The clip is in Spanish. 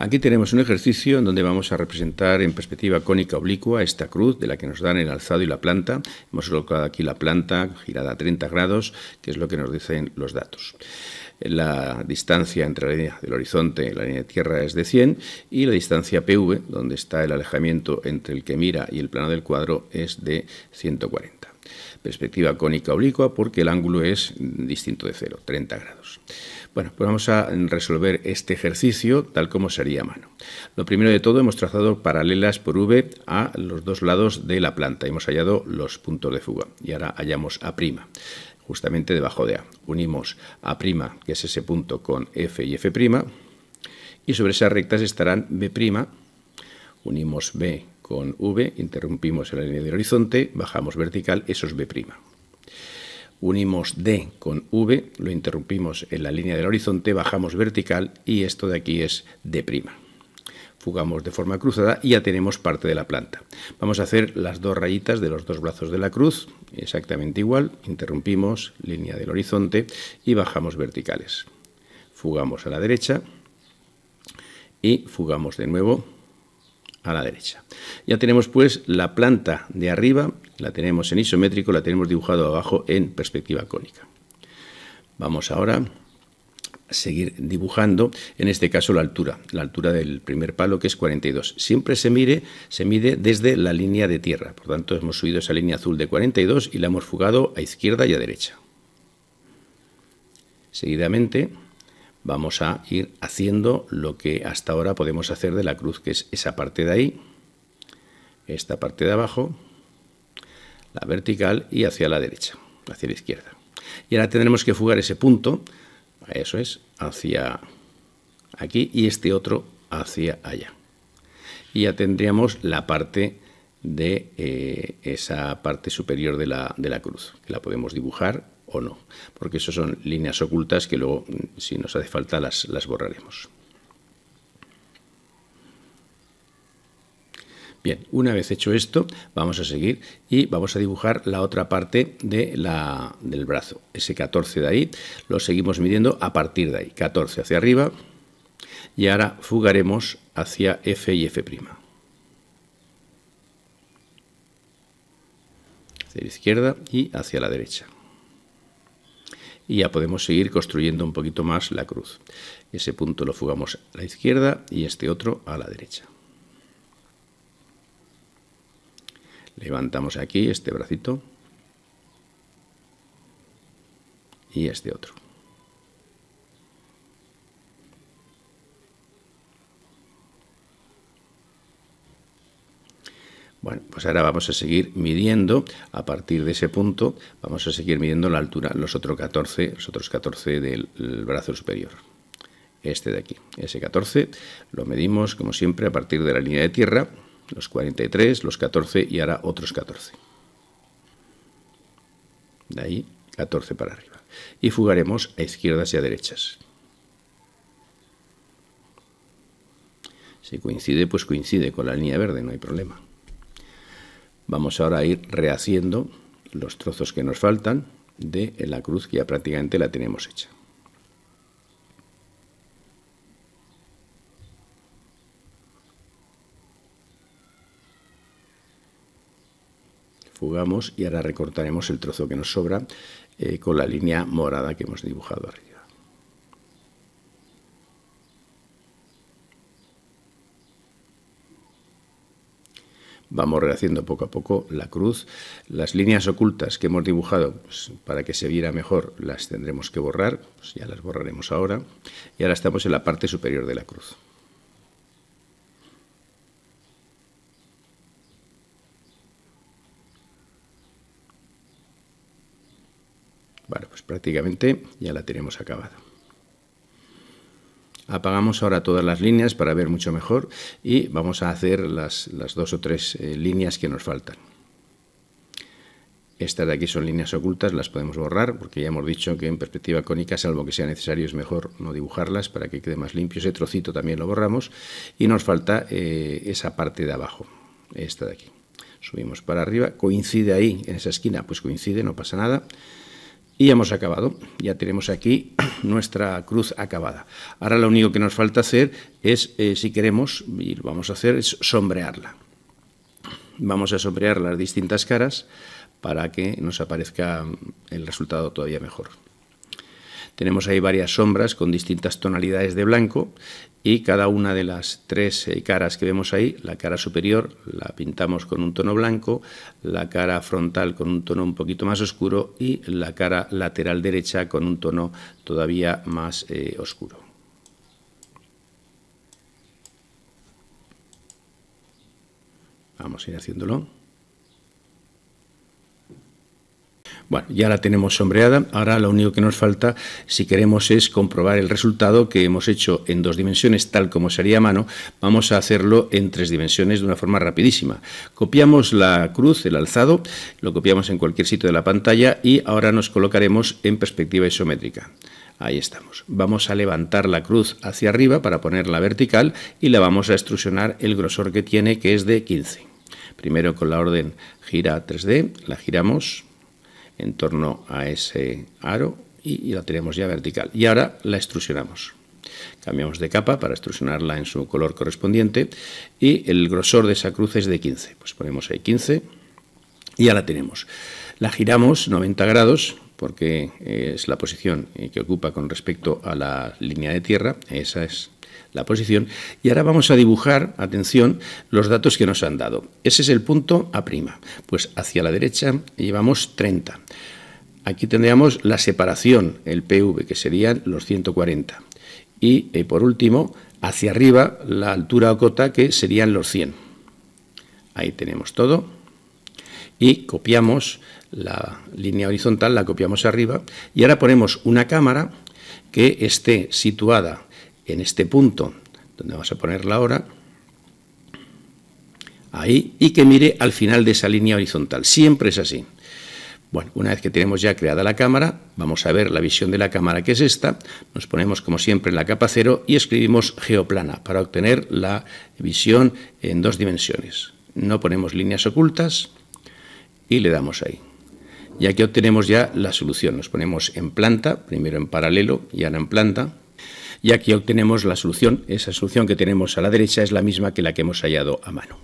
Aquí tenemos un ejercicio en donde vamos a representar en perspectiva cónica oblicua esta cruz de la que nos dan el alzado y la planta. Hemos colocado aquí la planta girada a 30 grados, que es lo que nos dicen los datos. La distancia entre la línea del horizonte y la línea de tierra es de 100 y la distancia PV, donde está el alejamiento entre el que mira y el plano del cuadro, es de 140. Perspectiva cónica oblicua porque el ángulo es distinto de cero, 30 grados. Bueno, pues vamos a resolver este ejercicio tal como sería a mano. Lo primero de todo, hemos trazado paralelas por V a los dos lados de la planta. Hemos hallado los puntos de fuga y ahora hallamos A', justamente debajo de A. Unimos A', que es ese punto, con F y F', y sobre esas rectas estarán B', unimos B con V, interrumpimos la línea del horizonte, bajamos vertical, eso es B' unimos D con V, lo interrumpimos en la línea del horizonte, bajamos vertical y esto de aquí es D'. Fugamos de forma cruzada y ya tenemos parte de la planta. Vamos a hacer las dos rayitas de los dos brazos de la cruz, exactamente igual, interrumpimos línea del horizonte y bajamos verticales. Fugamos a la derecha y fugamos de nuevo a la derecha. Ya tenemos pues la planta de arriba, la tenemos en isométrico, la tenemos dibujado abajo en perspectiva cónica. Vamos ahora a seguir dibujando, en este caso la altura, la altura del primer palo que es 42. Siempre se, mire, se mide desde la línea de tierra, por tanto hemos subido esa línea azul de 42 y la hemos fugado a izquierda y a derecha. Seguidamente vamos a ir haciendo lo que hasta ahora podemos hacer de la cruz, que es esa parte de ahí, esta parte de abajo, la vertical y hacia la derecha, hacia la izquierda. Y ahora tendremos que fugar ese punto, eso es, hacia aquí y este otro hacia allá. Y ya tendríamos la parte de eh, esa parte superior de la, de la cruz, que la podemos dibujar o no, porque eso son líneas ocultas que luego, mm, si nos hace falta, las, las borraremos. Bien, una vez hecho esto, vamos a seguir y vamos a dibujar la otra parte de la, del brazo. Ese 14 de ahí lo seguimos midiendo a partir de ahí. 14 hacia arriba y ahora fugaremos hacia F y F'. Hacia la izquierda y hacia la derecha y ya podemos seguir construyendo un poquito más la cruz. Ese punto lo fugamos a la izquierda y este otro a la derecha. Levantamos aquí este bracito y este otro. Bueno, pues ahora vamos a seguir midiendo, a partir de ese punto, vamos a seguir midiendo la altura, los otros 14, los otros 14 del brazo superior. Este de aquí, ese 14, lo medimos, como siempre, a partir de la línea de tierra, los 43, los 14 y ahora otros 14. De ahí, 14 para arriba. Y fugaremos a izquierdas y a derechas. Si coincide, pues coincide con la línea verde, no hay problema. Vamos ahora a ir rehaciendo los trozos que nos faltan de la cruz que ya prácticamente la tenemos hecha. Fugamos y ahora recortaremos el trozo que nos sobra eh, con la línea morada que hemos dibujado arriba. vamos rehaciendo poco a poco la cruz. Las líneas ocultas que hemos dibujado pues, para que se viera mejor las tendremos que borrar, pues, ya las borraremos ahora. Y ahora estamos en la parte superior de la cruz. Bueno, pues prácticamente ya la tenemos acabada. Apagamos ahora todas las líneas para ver mucho mejor y vamos a hacer las, dos o tres eh, líneas que nos faltan. Estas de aquí son líneas ocultas, las podemos borrar porque ya hemos dicho que en perspectiva cónica, salvo que sea necesario, es mejor no dibujarlas para que quede más limpio. Ese trocito también lo borramos y nos falta eh, esa parte de abajo, esta de aquí. Subimos para arriba, coincide ahí en esa esquina, pues coincide, no pasa nada. Y hemos acabado, ya tenemos aquí nuestra cruz acabada. Ahora lo único que nos falta hacer es, eh, si queremos, y lo vamos a hacer, es sombrearla. Vamos a sombrear las distintas caras para que nos aparezca el resultado todavía mejor. Tenemos ahí varias sombras con distintas tonalidades de blanco y cada una de las tres eh, caras que vemos ahí, la cara superior la pintamos con un tono blanco, la cara frontal con un tono un poquito más oscuro y la cara lateral derecha con un tono todavía más eh, oscuro. Vamos a ir haciéndolo. Bueno, ya la tenemos sombreada, ahora lo único que nos falta, si queremos, es comprobar el resultado que hemos hecho en dos dimensiones, tal como sería a mano, vamos a hacerlo en tres dimensiones de una forma rapidísima. Copiamos la cruz, el alzado, lo copiamos en cualquier sitio de la pantalla y ahora nos colocaremos en perspectiva isométrica. Ahí estamos. Vamos a levantar la cruz hacia arriba para ponerla vertical y la vamos a extrusionar el grosor que tiene, que es de 15. Primero con la orden gira 3D, la giramos, en torno a ese aro y, la tenemos ya vertical. Y ahora la extrusionamos. Cambiamos de capa para extrusionarla en su color correspondiente y el grosor de esa cruz es de 15. Pues ponemos ahí 15 y ya la tenemos. La giramos 90 grados porque es la posición eh, que ocupa con respecto a la línea de tierra. Esa es la posición. Y ahora vamos a dibujar, atención, los datos que nos han dado. Ese es el punto A'. prima Pues hacia la derecha llevamos 30. Aquí tendríamos la separación, el PV, que serían los 140. Y eh, por último, hacia arriba, la altura o cota, que serían los 100. Ahí tenemos todo. Y copiamos la línea horizontal, la copiamos arriba. Y ahora ponemos una cámara que esté situada en este punto, donde vamos a poner la hora ahí, y que mire al final de esa línea horizontal. Siempre es así. Bueno, una vez que tenemos ya creada la cámara, vamos a ver la visión de la cámara que es esta, nos ponemos como siempre en la capa cero y escribimos geoplana para obtener la visión en dos dimensiones. No ponemos líneas ocultas y le damos ahí. Ya que obtenemos ya la solución, nos ponemos en planta, primero en paralelo y ahora en planta, y aquí obtenemos la solución. Esa solución que tenemos a la derecha es la misma que la que hemos hallado a mano.